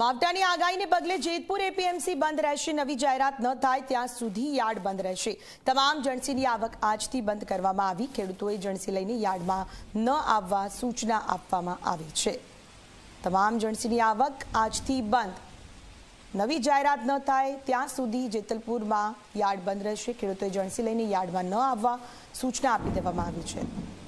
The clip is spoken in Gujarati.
માવઠાની આગાહીને પગલે જેતપુર એપીએમસી બંધ રહેશે નવી જાહેરાત ન થાય ત્યાં સુધી યાર્ડ બંધ રહેશે તમામ જણસીની આવક આજથી બંધ કરવામાં આવી ખેડૂતોએ જણસી લઈને યાર્ડમાં ન આવવા સૂચના આપવામાં આવી છે તમામ જણસીની આવક આજથી બંધ નવી જાહેરાત ન થાય ત્યાં સુધી જેતલપુરમાં યાર્ડ બંધ રહેશે ખેડૂતોએ જણસી લઈને યાર્ડમાં ન આવવા સૂચના આપી દેવામાં આવી છે